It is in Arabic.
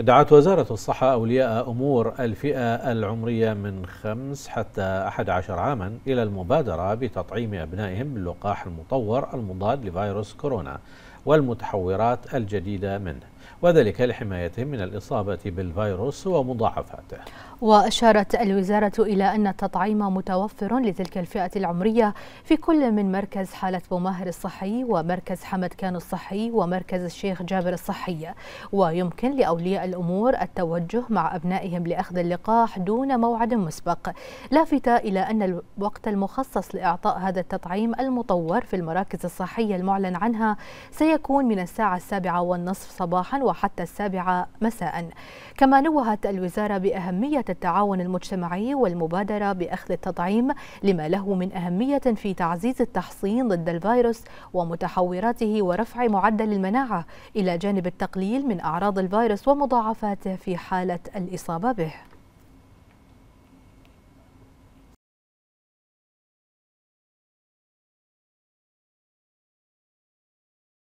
دعت وزارة الصحة أولياء أمور الفئة العمرية من خمس حتى أحد عشر عاما إلى المبادرة بتطعيم أبنائهم باللقاح المطور المضاد لفيروس كورونا والمتحورات الجديدة منه وذلك لحمايتهم من الإصابة بالفيروس ومضاعفاته وأشارت الوزارة إلى أن التطعيم متوفر لتلك الفئة العمرية في كل من مركز حالة بومهر الصحي ومركز حمد كان الصحي ومركز الشيخ جابر الصحي ويمكن لأولياء الأمور التوجه مع أبنائهم لأخذ اللقاح دون موعد مسبق لافتة إلى أن الوقت المخصص لإعطاء هذا التطعيم المطور في المراكز الصحية المعلن عنها سيكون من الساعة السابعة والنصف صباحا صباحا وحتى السابعة مساء كما نوهت الوزارة بأهمية التعاون المجتمعي والمبادرة بأخذ التطعيم لما له من أهمية في تعزيز التحصين ضد الفيروس ومتحوراته ورفع معدل المناعة إلى جانب التقليل من أعراض الفيروس ومضاعفاته في حالة الإصابة به